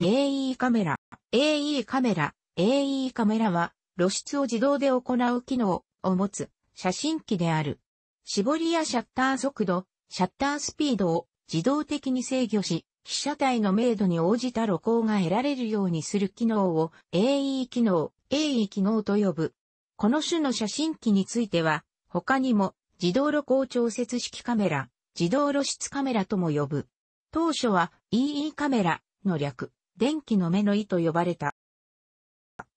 AE カメラ、AE カメラ、AE カメラは露出を自動で行う機能を持つ写真機である。絞りやシャッター速度、シャッタースピードを自動的に制御し、被写体の明度に応じた露光が得られるようにする機能を AE 機能、AE 機能と呼ぶ。この種の写真機については、他にも自動露光調節式カメラ、自動露出カメラとも呼ぶ。当初は EE カメラの略。電気の目の意と呼ばれた。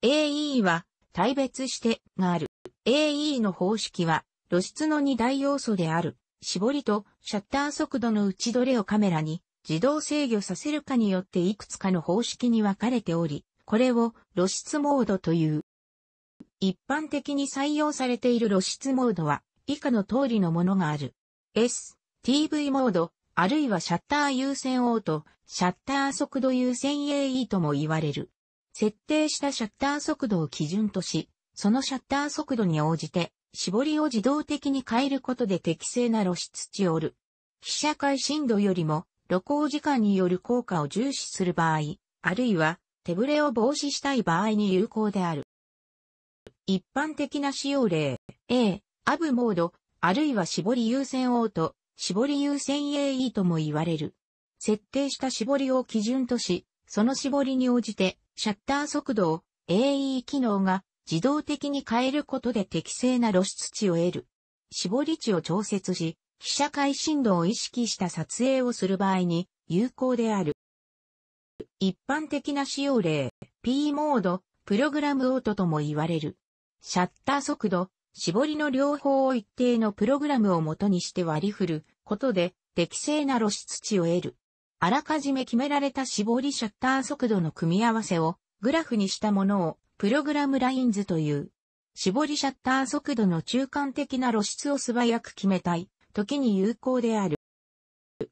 AE は、対別してがある。AE の方式は、露出の2大要素である、絞りとシャッター速度の内ちどれをカメラに自動制御させるかによっていくつかの方式に分かれており、これを露出モードという。一般的に採用されている露出モードは、以下の通りのものがある。S、TV モード、あるいはシャッター優先オート、シャッター速度優先 AE とも言われる。設定したシャッター速度を基準とし、そのシャッター速度に応じて、絞りを自動的に変えることで適正な露出値をる。被写界深度よりも、露光時間による効果を重視する場合、あるいは、手ぶれを防止したい場合に有効である。一般的な使用例、A、アブモード、あるいは絞り優先オート、絞り優先 AE とも言われる。設定した絞りを基準とし、その絞りに応じて、シャッター速度を AE 機能が自動的に変えることで適正な露出値を得る。絞り値を調節し、被写界深度を意識した撮影をする場合に有効である。一般的な使用例、P モード、プログラムオートとも言われる。シャッター速度、絞りの両方を一定のプログラムを元にして割り振ることで適正な露出値を得る。あらかじめ決められた絞りシャッター速度の組み合わせをグラフにしたものをプログラムラインズという。絞りシャッター速度の中間的な露出を素早く決めたい、時に有効である。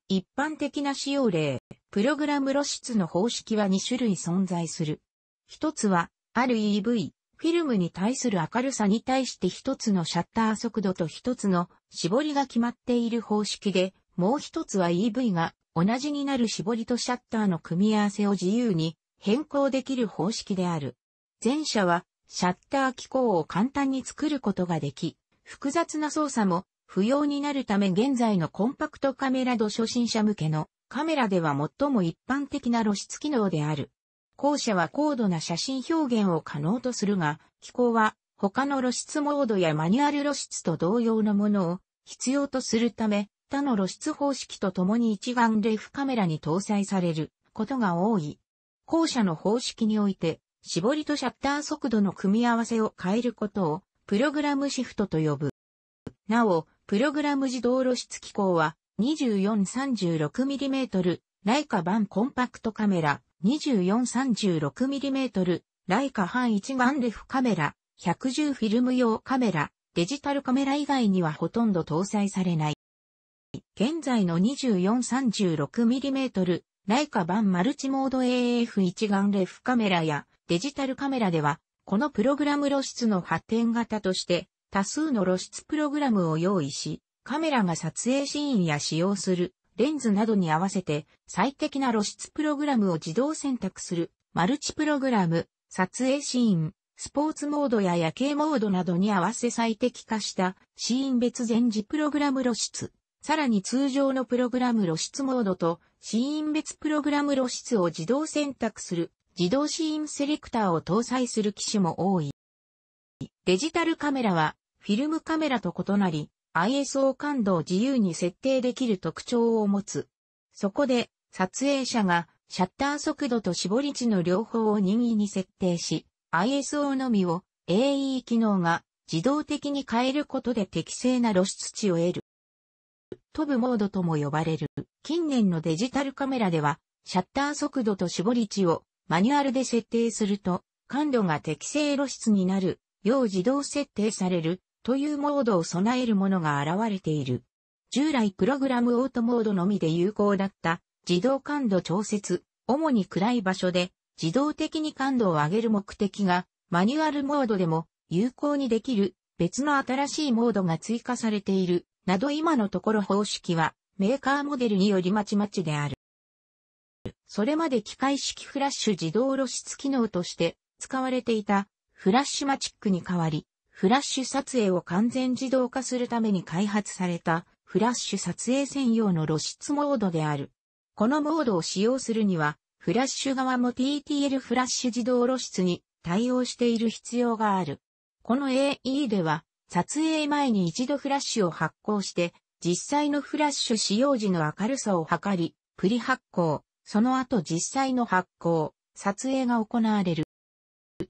一般的な使用例、プログラム露出の方式は2種類存在する。一つは、ある EV、フィルムに対する明るさに対して一つのシャッター速度と一つの絞りが決まっている方式で、もう一つは EV が同じになる絞りとシャッターの組み合わせを自由に変更できる方式である。前者はシャッター機構を簡単に作ることができ、複雑な操作も不要になるため現在のコンパクトカメラ度初心者向けのカメラでは最も一般的な露出機能である。後者は高度な写真表現を可能とするが、機構は他の露出モードやマニュアル露出と同様のものを必要とするため、他の露出方式とともに一眼レフカメラに搭載されることが多い。後者の方式において、絞りとシャッター速度の組み合わせを変えることを、プログラムシフトと呼ぶ。なお、プログラム自動露出機構は、2436mm、ライカ版コンパクトカメラ、2436mm、ライカ半一眼レフカメラ、110フィルム用カメラ、デジタルカメラ以外にはほとんど搭載されない。現在の 2436mm、ライカ版マルチモード AF 一眼レフカメラやデジタルカメラでは、このプログラム露出の発展型として、多数の露出プログラムを用意し、カメラが撮影シーンや使用するレンズなどに合わせて最適な露出プログラムを自動選択するマルチプログラム、撮影シーン、スポーツモードや夜景モードなどに合わせ最適化したシーン別前時プログラム露出。さらに通常のプログラム露出モードとシーン別プログラム露出を自動選択する自動シーンセレクターを搭載する機種も多い。デジタルカメラはフィルムカメラと異なり ISO 感度を自由に設定できる特徴を持つ。そこで撮影者がシャッター速度と絞り値の両方を任意に設定し ISO のみを AE 機能が自動的に変えることで適正な露出値を得る。飛ぶモードとも呼ばれる。近年のデジタルカメラでは、シャッター速度と絞り値をマニュアルで設定すると、感度が適正露出になる、よう自動設定される、というモードを備えるものが現れている。従来プログラムオートモードのみで有効だった自動感度調節、主に暗い場所で自動的に感度を上げる目的がマニュアルモードでも有効にできる別の新しいモードが追加されているなど今のところ方式はメーカーモデルによりまちまちである。それまで機械式フラッシュ自動露出機能として使われていたフラッシュマチックに代わり、フラッシュ撮影を完全自動化するために開発されたフラッシュ撮影専用の露出モードである。このモードを使用するには、フラッシュ側も TTL フラッシュ自動露出に対応している必要がある。この AE では、撮影前に一度フラッシュを発光して、実際のフラッシュ使用時の明るさを測り、プリ発光、その後実際の発光、撮影が行われる。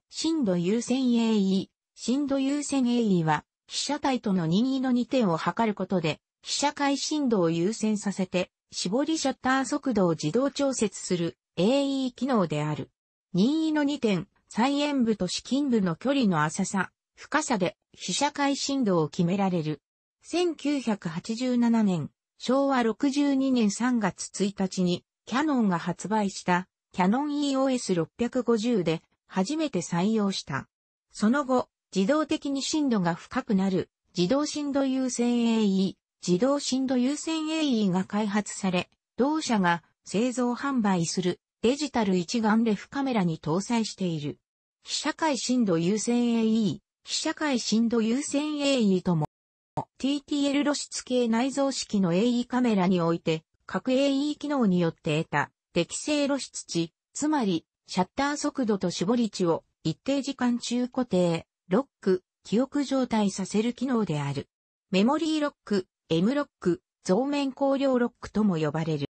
深度優先 AE、深度優先 AE は、被写体との任意の2点を測ることで、被写界深度を優先させて、絞りシャッター速度を自動調節する AE 機能である。任意の2点、再円部と至近部の距離の浅さ、深さで被写界深度を決められる。1987年、昭和62年3月1日に、キャノンが発売した、キャノン EOS650 で、初めて採用した。その後、自動的に深度が深くなる、自動深度優先 AE、自動深度優先 AE が開発され、同社が製造販売するデジタル一眼レフカメラに搭載している。被写界深度優先 AE、非社会深度優先 AE とも、TTL 露出系内蔵式の AE カメラにおいて、各 AE 機能によって得た適正露出値、つまり、シャッター速度と絞り値を一定時間中固定、ロック、記憶状態させる機能である。メモリーロック、M ロック、増面光量ロックとも呼ばれる。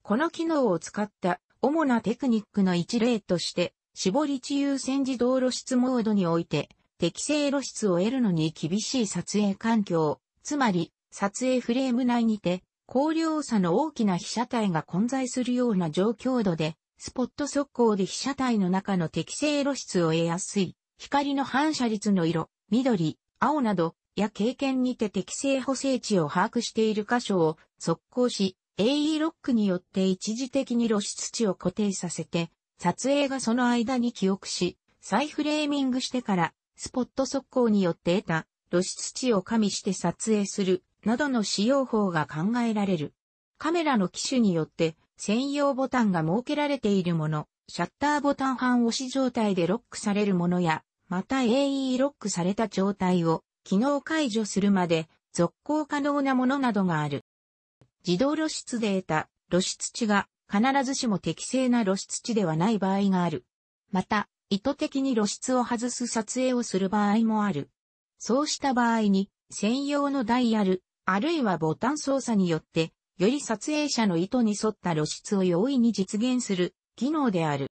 この機能を使った主なテクニックの一例として、絞り値優先自動露出モードにおいて、適正露出を得るのに厳しい撮影環境、つまり、撮影フレーム内にて、光量差の大きな被写体が混在するような状況度で、スポット速攻で被写体の中の適正露出を得やすい、光の反射率の色、緑、青など、や経験にて適正補正値を把握している箇所を速攻し、AE ロックによって一時的に露出値を固定させて、撮影がその間に記憶し、再フレーミングしてからスポット速攻によって得た露出値を加味して撮影するなどの使用法が考えられる。カメラの機種によって専用ボタンが設けられているもの、シャッターボタン半押し状態でロックされるものや、また AE ロックされた状態を機能解除するまで続行可能なものなどがある。自動露出で得た露出値が必ずしも適正な露出値ではない場合がある。また、意図的に露出を外す撮影をする場合もある。そうした場合に、専用のダイヤル、あるいはボタン操作によって、より撮影者の意図に沿った露出を容易に実現する機能である。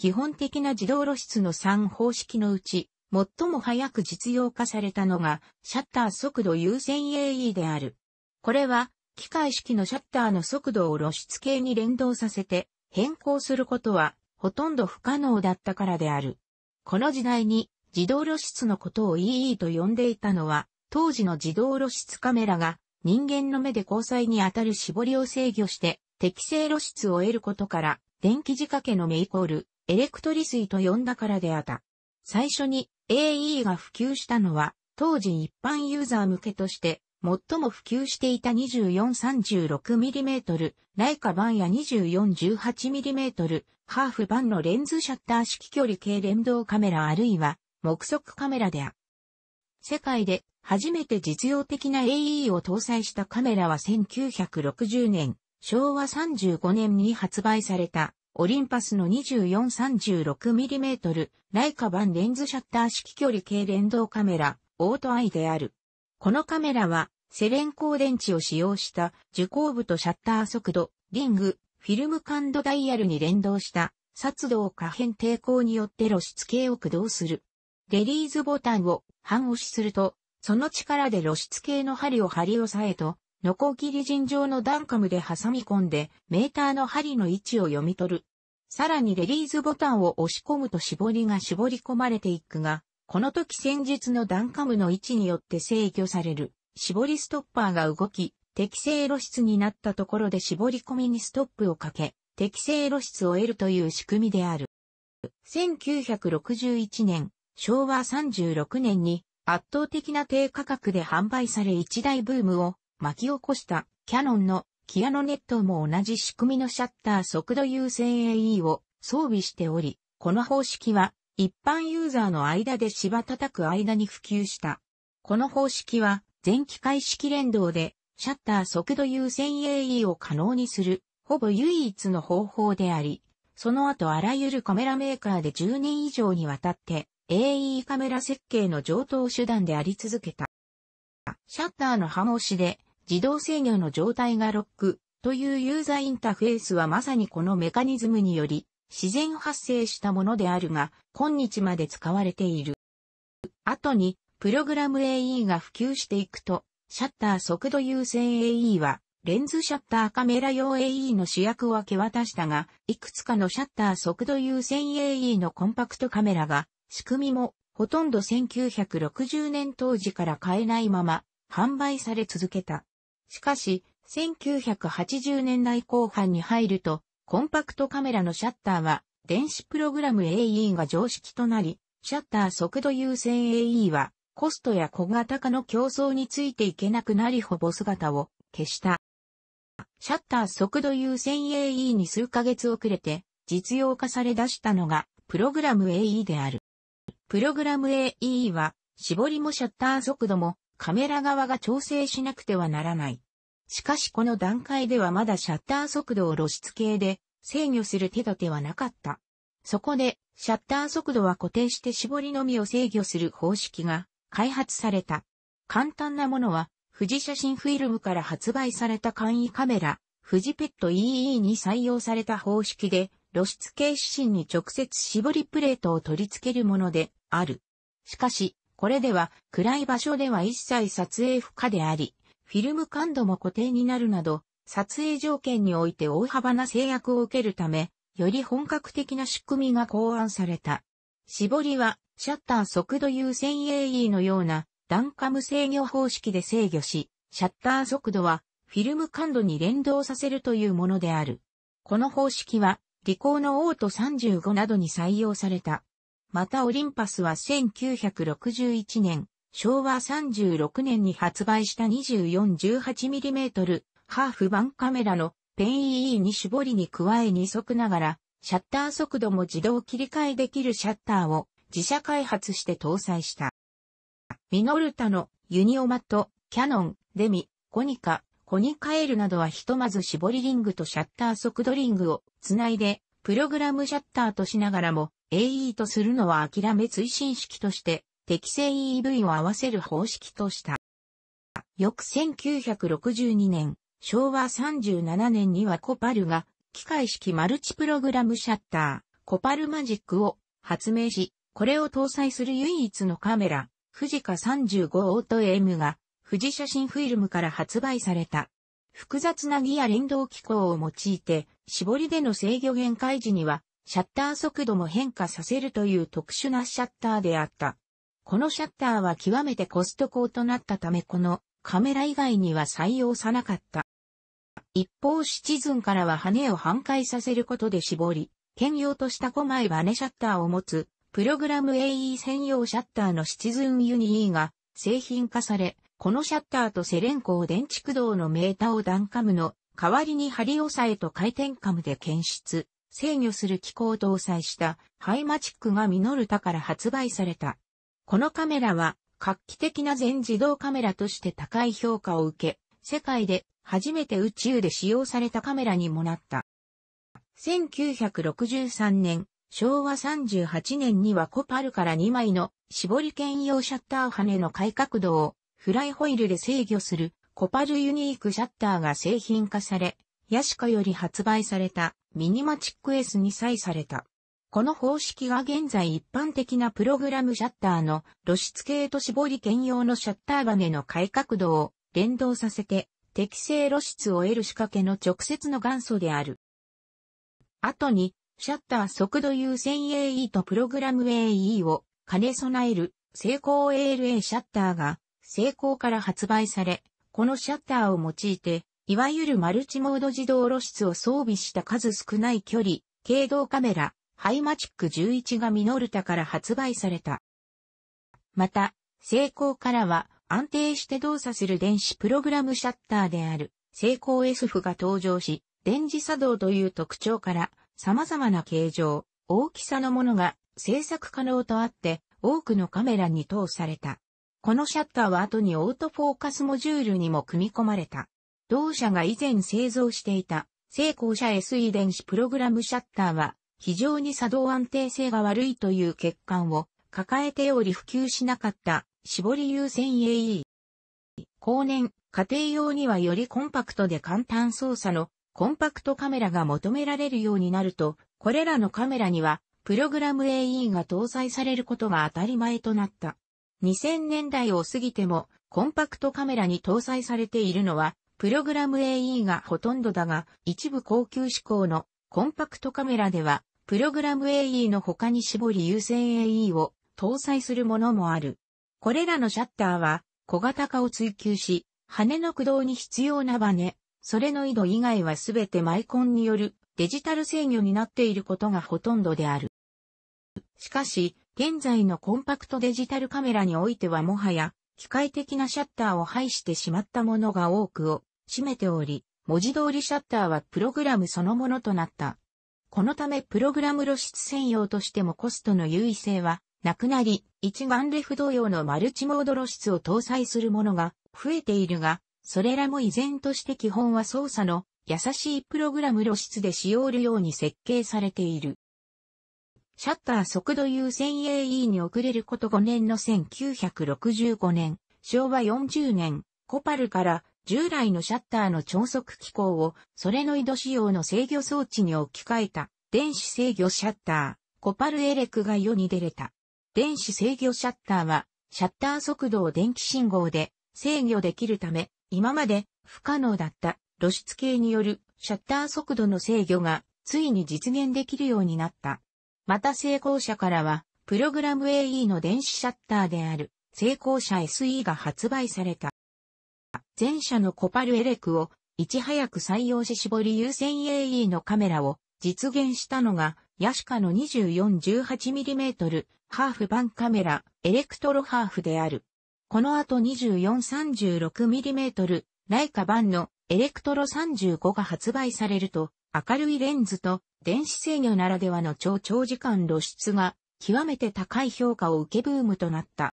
基本的な自動露出の3方式のうち、最も早く実用化されたのが、シャッター速度優先 AE である。これは、機械式のシャッターの速度を露出系に連動させて変更することはほとんど不可能だったからである。この時代に自動露出のことを EE と呼んでいたのは、当時の自動露出カメラが人間の目で交際にあたる絞りを制御して適正露出を得ることから、電気仕掛けの目イコール、エレクトリ水と呼んだからであった。最初に AE が普及したのは、当時一般ユーザー向けとして、最も普及していた 2436mm、ライカ版や 2418mm、ハーフ版のレンズシャッター式距離計連動カメラあるいは目測カメラである。世界で初めて実用的な AE を搭載したカメラは1960年、昭和35年に発売されたオリンパスの 2436mm ライカ版レンズシャッター式距離計連動カメラオートアイである。このカメラはセレン光電池を使用した受光部とシャッター速度、リング、フィルム感度ダイヤルに連動した殺動可変抵抗によって露出系を駆動する。レリーズボタンを半押しすると、その力で露出系の針を張り押さえと、ノコギリ陣状のダンカムで挟み込んで、メーターの針の位置を読み取る。さらにレリーズボタンを押し込むと絞りが絞り込まれていくが、この時先日のダンカムの位置によって制御される、絞りストッパーが動き、適正露出になったところで絞り込みにストップをかけ、適正露出を得るという仕組みである。1961年、昭和36年に圧倒的な低価格で販売され一大ブームを巻き起こしたキャノンのキアノネットも同じ仕組みのシャッター速度優先 AE を装備しており、この方式は一般ユーザーの間で芝叩く間に普及した。この方式は前機械式連動でシャッター速度優先 AE を可能にする、ほぼ唯一の方法であり、その後あらゆるカメラメーカーで10年以上にわたって AE カメラ設計の上等手段であり続けた。シャッターの半押しで自動制御の状態がロックというユーザーインターフェースはまさにこのメカニズムにより自然発生したものであるが今日まで使われている。後にプログラム AE が普及していくとシャッター速度優先 AE は、レンズシャッターカメラ用 AE の主役を明け渡したが、いくつかのシャッター速度優先 AE のコンパクトカメラが、仕組みも、ほとんど1960年当時から変えないまま、販売され続けた。しかし、1980年代後半に入ると、コンパクトカメラのシャッターは、電子プログラム AE が常識となり、シャッター速度優先 AE は、コストや小型化の競争についていけなくなりほぼ姿を消した。シャッター速度優先 AE に数ヶ月遅れて実用化され出したのがプログラム AE である。プログラム AE は絞りもシャッター速度もカメラ側が調整しなくてはならない。しかしこの段階ではまだシャッター速度を露出系で制御する手立てはなかった。そこで、シャッター速度は固定して絞りのみを制御する方式が開発された。簡単なものは、富士写真フィルムから発売された簡易カメラ、富士ペット EE に採用された方式で、露出系指針に直接絞りプレートを取り付けるものである。しかし、これでは暗い場所では一切撮影不可であり、フィルム感度も固定になるなど、撮影条件において大幅な制約を受けるため、より本格的な仕組みが考案された。絞りはシャッター速度優先 AE のような段カム制御方式で制御し、シャッター速度はフィルム感度に連動させるというものである。この方式は、リコーのオート35などに採用された。またオリンパスは1961年、昭和36年に発売した 24-18mm ハーフ版カメラのペン EE に絞りに加え2速ながら、シャッター速度も自動切り替えできるシャッターを自社開発して搭載した。ミノルタのユニオマット、キャノン、デミ、コニカ、コニカエルなどはひとまず絞りリングとシャッター速度リングをつないで、プログラムシャッターとしながらも AE とするのは諦め推進式として適正 EV を合わせる方式とした。翌1962年、昭和37年にはコパルが機械式マルチプログラムシャッター、コパルマジックを発明し、これを搭載する唯一のカメラ、富士カ35オート M が、富士写真フィルムから発売された。複雑なギア連動機構を用いて、絞りでの制御限界時には、シャッター速度も変化させるという特殊なシャッターであった。このシャッターは極めてコスト高となったためこのカメラ以外には採用さなかった。一方シチズンからは羽を半壊させることで絞り、兼用とした5枚バネシャッターを持つプログラム AE 専用シャッターのシチズンユニ E が製品化され、このシャッターとセレンコを電池駆動のメータをダンカムの代わりに針押さえと回転カムで検出、制御する機構を搭載したハイマチックがミノルタから発売された。このカメラは画期的な全自動カメラとして高い評価を受け、世界で初めて宇宙で使用されたカメラにもなった。1963年、昭和38年にはコパルから2枚の絞り兼用シャッター羽の開角度をフライホイールで制御するコパルユニークシャッターが製品化され、ヤシカより発売されたミニマチック S に採された。この方式が現在一般的なプログラムシャッターの露出系と絞り兼用のシャッター羽の開角度を連動させて適正露出を得る仕掛けの直接の元祖である。後にシャッター速度優先 AE とプログラム AE を兼ね備える成功 ALA シャッターが成功から発売され、このシャッターを用いて、いわゆるマルチモード自動露出を装備した数少ない距離、軽動カメラ、ハイマチック11がミノルタから発売された。また、成功からは安定して動作する電子プログラムシャッターである成功 SF が登場し、電磁作動という特徴から様々な形状、大きさのものが制作可能とあって多くのカメラに通された。このシャッターは後にオートフォーカスモジュールにも組み込まれた。同社が以前製造していた成功者 SE 電子プログラムシャッターは非常に作動安定性が悪いという欠陥を抱えており普及しなかった絞り優先 AE。後年、家庭用にはよりコンパクトで簡単操作のコンパクトカメラが求められるようになると、これらのカメラには、プログラム AE が搭載されることが当たり前となった。2000年代を過ぎても、コンパクトカメラに搭載されているのは、プログラム AE がほとんどだが、一部高級志向のコンパクトカメラでは、プログラム AE の他に絞り優先 AE を搭載するものもある。これらのシャッターは小型化を追求し、羽の駆動に必要なバネ、それの緯度以外はすべてマイコンによるデジタル制御になっていることがほとんどである。しかし、現在のコンパクトデジタルカメラにおいてはもはや、機械的なシャッターを排してしまったものが多くを占めており、文字通りシャッターはプログラムそのものとなった。このためプログラム露出専用としてもコストの優位性はなくなり、一眼レフ同様のマルチモード露出を搭載するものが増えているが、それらも依然として基本は操作の優しいプログラム露出で使用るように設計されている。シャッター速度優先 AE に遅れること5年の1965年、昭和40年、コパルから従来のシャッターの超速機構をそれの移動仕様の制御装置に置き換えた電子制御シャッター、コパルエレクが世に出れた。電子制御シャッターはシャッター速度を電気信号で制御できるため今まで不可能だった露出系によるシャッター速度の制御がついに実現できるようになった。また成功者からは、プログラム AE の電子シャッターである成功者 SE が発売された。前者のコパルエレクをいち早く採用し絞り優先 AE のカメラを実現したのが、ヤシカの 24-18mm ハーフ版カメラ、エレクトロハーフである。この後 2436mm ライカ版のエレクトロ35が発売されると、明るいレンズと電子制御ならではの超長時間露出が極めて高い評価を受けブームとなった。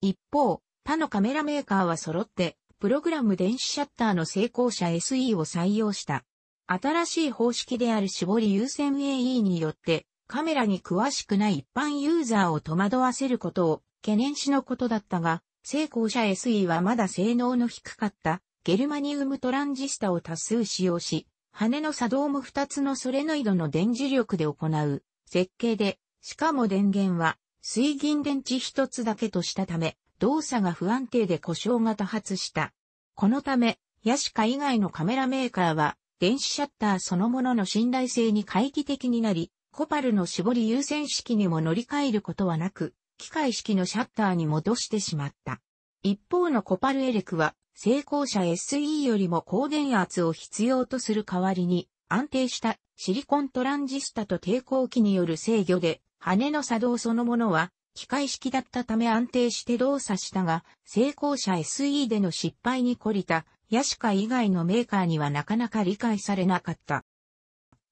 一方、他のカメラメーカーは揃って、プログラム電子シャッターの成功者 SE を採用した。新しい方式である絞り優先 AE によって、カメラに詳しくない一般ユーザーを戸惑わせることを懸念しのことだったが、成功者 SE はまだ性能の低かったゲルマニウムトランジスタを多数使用し、羽の作動も2つのソレノイドの電磁力で行う設計で、しかも電源は水銀電池1つだけとしたため、動作が不安定で故障が多発した。このため、ヤシカ以外のカメラメーカーは、電子シャッターそのものの信頼性に懐疑的になり、コパルの絞り優先式にも乗り換えることはなく、機械式のシャッターに戻してしまった。一方のコパルエレクは、成功者 SE よりも高電圧を必要とする代わりに、安定したシリコントランジスタと抵抗器による制御で、羽の作動そのものは機械式だったため安定して動作したが、成功者 SE での失敗に懲りた、ヤシカ以外のメーカーにはなかなか理解されなかった。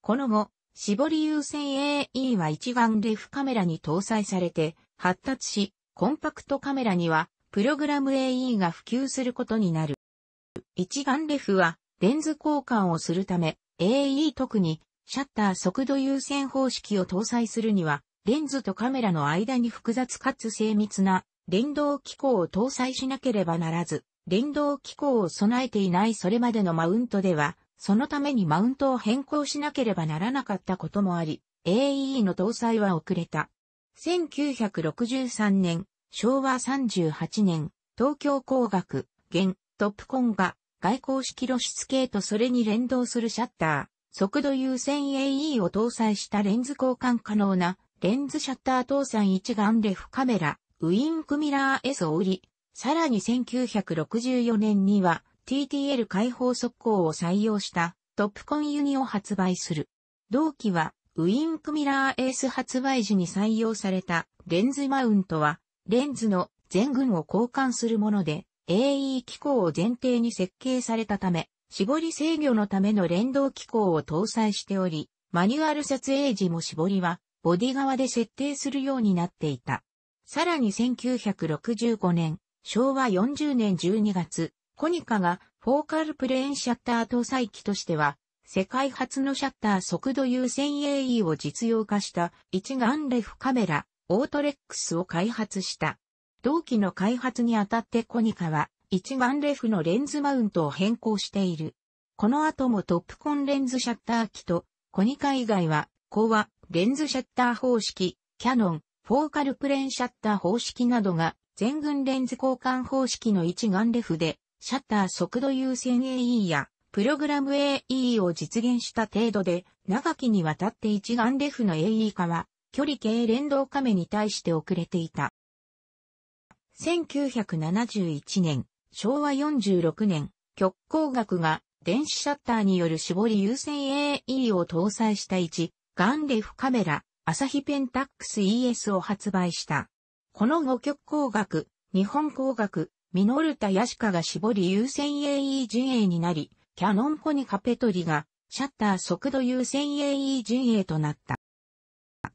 この後、絞り優先 AE は一眼レフカメラに搭載されて発達し、コンパクトカメラにはプログラム AE が普及することになる。一眼レフはレンズ交換をするため AE 特にシャッター速度優先方式を搭載するにはレンズとカメラの間に複雑かつ精密な連動機構を搭載しなければならず、連動機構を備えていないそれまでのマウントではそのためにマウントを変更しなければならなかったこともあり、AE の搭載は遅れた。1963年、昭和38年、東京工学、現、トップコンが、外交式露出系とそれに連動するシャッター、速度優先 AE を搭載したレンズ交換可能な、レンズシャッター搭載一眼レフカメラ、ウィンクミラー S を売り、さらに1964年には、TTL 解放速攻を採用したトップコンユニを発売する。同期はウィンクミラーエース発売時に採用されたレンズマウントはレンズの全群を交換するもので AE 機構を前提に設計されたため絞り制御のための連動機構を搭載しており、マニュアル撮影時も絞りはボディ側で設定するようになっていた。さらに1965年、昭和40年12月、コニカがフォーカルプレーンシャッター搭載機としては、世界初のシャッター速度優先 AE を実用化した一眼レフカメラ、オートレックスを開発した。同期の開発にあたってコニカは一眼レフのレンズマウントを変更している。この後もトップコンレンズシャッター機とコニカ以外は、コはレンズシャッター方式、キャノン、フォーカルプレーンシャッター方式などが全群レンズ交換方式の一眼レフでシャッター速度優先 AE や、プログラム AE を実現した程度で、長きにわたって一眼レフの AE 化は、距離計連動カメに対して遅れていた。1971年、昭和46年、極光学が電子シャッターによる絞り優先 AE を搭載した一眼レフカメラ、アサヒペンタックス ES を発売した。この後極光学、日本光学、ミノルタ・ヤシカが絞り優先 AE 陣営になり、キャノン・ポニカ・ペトリが、シャッター速度優先 AE 陣営となった。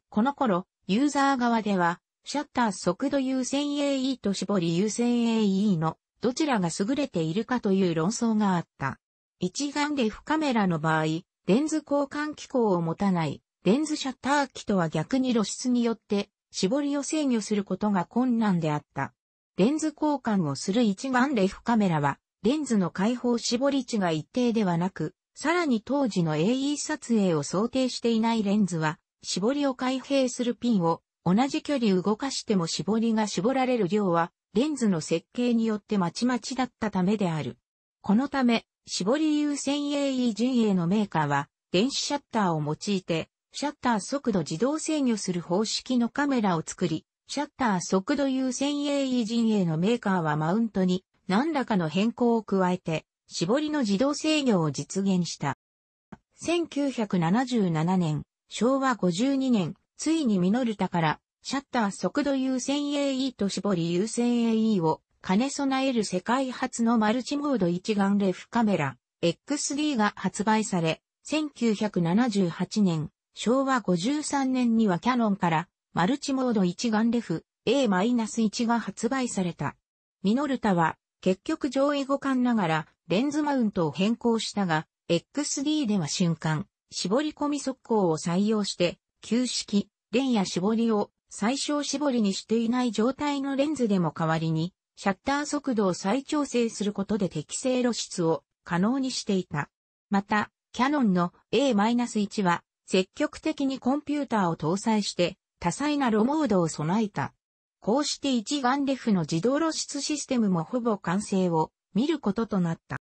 この頃、ユーザー側では、シャッター速度優先 AE と絞り優先 AE のどちらが優れているかという論争があった。一眼レフカメラの場合、レンズ交換機構を持たないレンズシャッター機とは逆に露出によって絞りを制御することが困難であった。レンズ交換をする一眼レフカメラは、レンズの開放絞り値が一定ではなく、さらに当時の AE 撮影を想定していないレンズは、絞りを開閉するピンを同じ距離動かしても絞りが絞られる量は、レンズの設計によってまちまちだったためである。このため、絞り優先 AE 陣営のメーカーは、電子シャッターを用いて、シャッター速度自動制御する方式のカメラを作り、シャッター速度優先 AE 陣営のメーカーはマウントに何らかの変更を加えて、絞りの自動制御を実現した。1977年、昭和52年、ついにミノルタから、シャッター速度優先 AE と絞り優先 AE を兼ね備える世界初のマルチモード一眼レフカメラ XD が発売され、1978年、昭和53年にはキャノンからマルチモード一眼レフ A-1 が発売された。ミノルタは結局上位互換ながらレンズマウントを変更したが、XD では瞬間、絞り込み速攻を採用して、旧式、レンや絞りを最小絞りにしていない状態のレンズでも代わりに、シャッター速度を再調整することで適正露出を可能にしていた。また、キャノンの A-1 は積極的にコンピューターを搭載して多彩なロモードを備えた。こうして一眼レフの自動露出システムもほぼ完成を見ることとなった。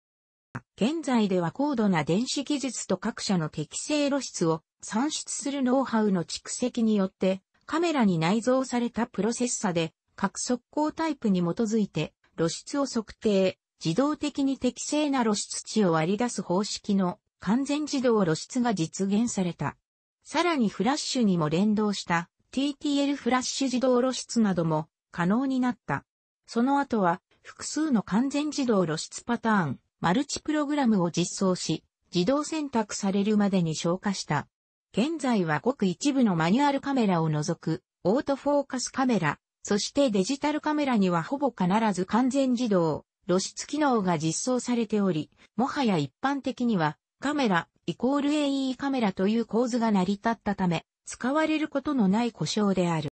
現在では高度な電子技術と各社の適正露出を算出するノウハウの蓄積によってカメラに内蔵されたプロセッサで各速攻タイプに基づいて露出を測定、自動的に適正な露出値を割り出す方式の完全自動露出が実現された。さらにフラッシュにも連動した TTL フラッシュ自動露出なども可能になった。その後は複数の完全自動露出パターン、マルチプログラムを実装し、自動選択されるまでに消化した。現在はごく一部のマニュアルカメラを除く、オートフォーカスカメラ、そしてデジタルカメラにはほぼ必ず完全自動、露出機能が実装されており、もはや一般的には、カメラ、イコール AE カメラという構図が成り立ったため、使われることのない故障である。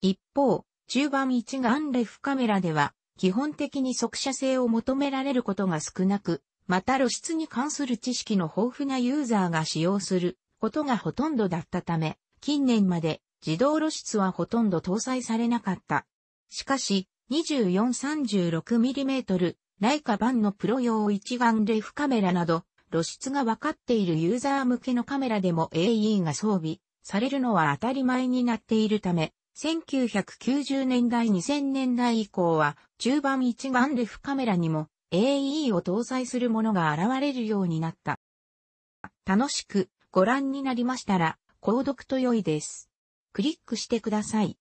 一方、10番眼レフカメラでは、基本的に速射性を求められることが少なく、また露出に関する知識の豊富なユーザーが使用することがほとんどだったため、近年まで自動露出はほとんど搭載されなかった。しかし、2436mm ライカ版のプロ用一眼レフカメラなど、露出が分かっているユーザー向けのカメラでも AE が装備されるのは当たり前になっているため、1990年代2000年代以降は、中盤一眼レフカメラにも AE を搭載するものが現れるようになった。楽しくご覧になりましたら、購読と良いです。クリックしてください。